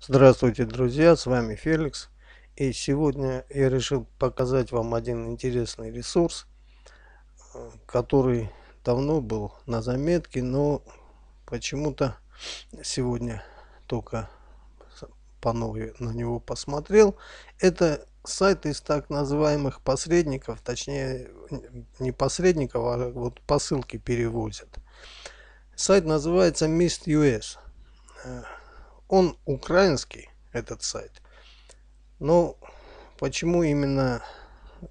Здравствуйте, друзья, с вами Феликс. И сегодня я решил показать вам один интересный ресурс, который давно был на заметке, но почему-то сегодня только по новой на него посмотрел. Это сайт из так называемых посредников, точнее не посредников, а вот посылки перевозят. Сайт называется Mist.us. Он украинский, этот сайт. Но ну, почему именно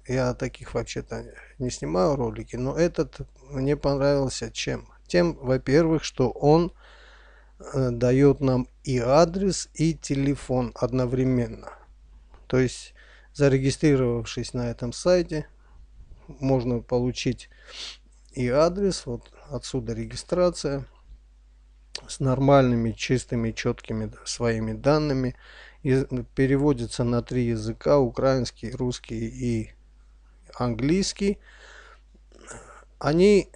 я таких вообще-то не снимаю ролики, но этот мне понравился чем? Тем, во-первых, что он э, дает нам и адрес, и телефон одновременно. То есть, зарегистрировавшись на этом сайте, можно получить и адрес, вот отсюда регистрация – с нормальными, чистыми, четкими своими данными. И переводится на три языка, украинский, русский и английский. Они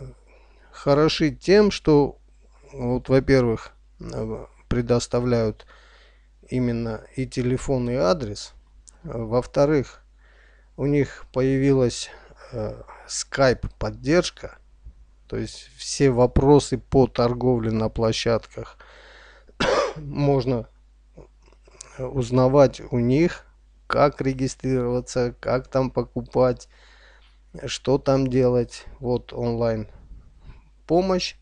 э, хороши тем, что, вот, во-первых, э, предоставляют именно и телефон, и адрес. Во-вторых, у них появилась э, Skype поддержка – то есть все вопросы по торговле на площадках можно узнавать у них, как регистрироваться, как там покупать, что там делать. Вот онлайн помощь.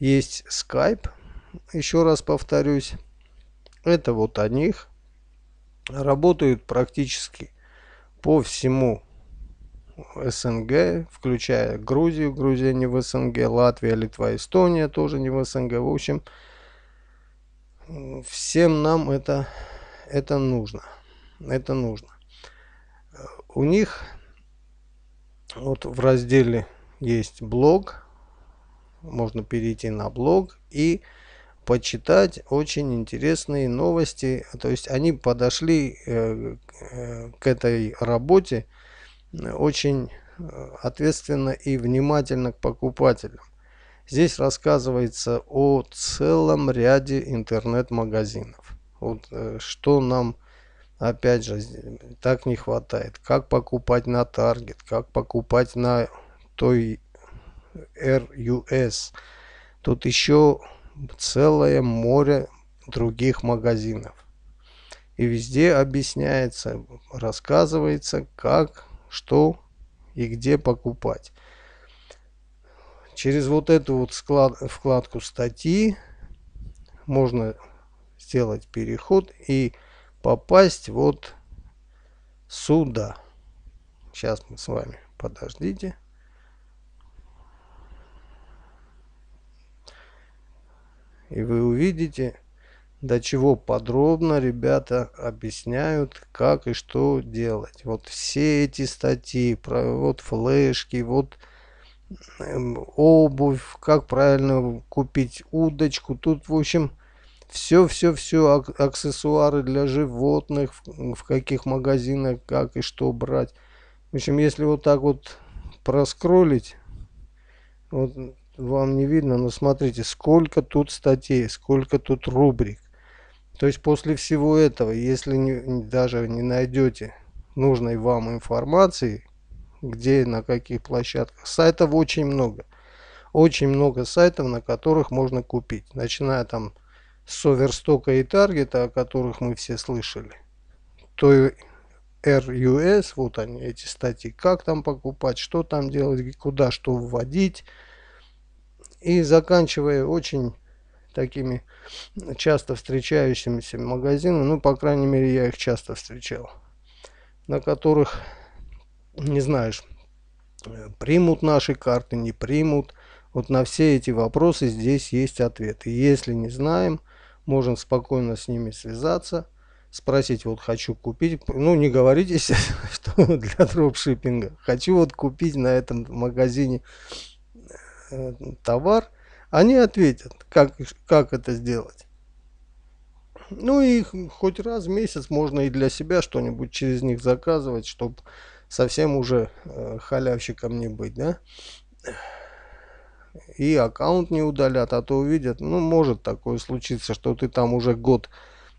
Есть Skype, еще раз повторюсь. Это вот о них. Работают практически по всему СНГ, включая Грузию. Грузия не в СНГ, Латвия, Литва, Эстония тоже не в СНГ. В общем, всем нам это, это нужно. Это нужно. У них вот в разделе есть блог. Можно перейти на блог и почитать очень интересные новости. То есть они подошли э, э, к этой работе очень э, ответственно и внимательно к покупателям. Здесь рассказывается о целом ряде интернет-магазинов. Вот э, что нам опять же так не хватает. Как покупать на Target, как покупать на той RUS. Тут еще целое море других магазинов. И везде объясняется, рассказывается, как что и где покупать. Через вот эту вот склад, вкладку статьи можно сделать переход и попасть вот сюда. Сейчас мы с вами подождите. И вы увидите до чего подробно ребята объясняют, как и что делать. Вот все эти статьи, про, вот флешки, вот эм, обувь, как правильно купить удочку. Тут, в общем, все-все-все, аксессуары для животных, в каких магазинах, как и что брать. В общем, если вот так вот проскролить, вот вам не видно, но смотрите, сколько тут статей, сколько тут рубрик. То есть после всего этого, если не, даже не найдете нужной вам информации, где и на каких площадках, сайтов очень много. Очень много сайтов, на которых можно купить. Начиная там с Оверстока и Таргета, о которых мы все слышали. То RUS, вот они, эти статьи, как там покупать, что там делать, куда что вводить. И заканчивая очень такими часто встречающимися магазинами, ну, по крайней мере, я их часто встречал, на которых не знаешь, примут наши карты, не примут. Вот на все эти вопросы здесь есть ответы. Если не знаем, можем спокойно с ними связаться, спросить, вот хочу купить, ну не говорите, что для дропшиппинга, хочу вот купить на этом магазине э, товар, они ответят, как, как это сделать. Ну и хоть раз в месяц можно и для себя что-нибудь через них заказывать, чтобы совсем уже э, халявщиком не быть, да? И аккаунт не удалят, а то увидят, ну может такое случиться, что ты там уже год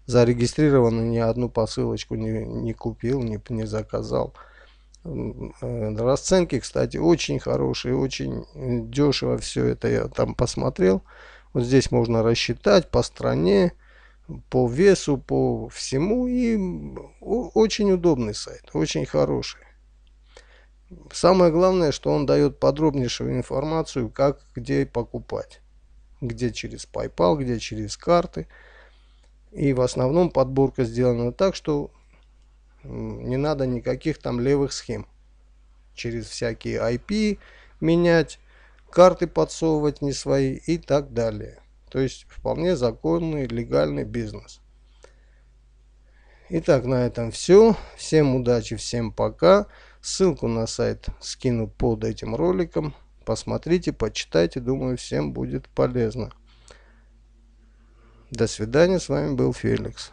зарегистрирован и ни одну посылочку не, не купил, не, не заказал. Э, расценки, кстати, очень хорошие, очень э, дешево все это я там посмотрел. Вот здесь можно рассчитать по стране, по весу, по всему. И очень удобный сайт, очень хороший. Самое главное, что он дает подробнейшую информацию, как где покупать. Где через PayPal, где через карты. И в основном подборка сделана так, что не надо никаких там левых схем. Через всякие IP менять, карты подсовывать не свои и так далее. То есть вполне законный, легальный бизнес. Итак, на этом все. Всем удачи, всем пока. Ссылку на сайт скину под этим роликом. Посмотрите, почитайте. Думаю, всем будет полезно. До свидания. С вами был Феликс.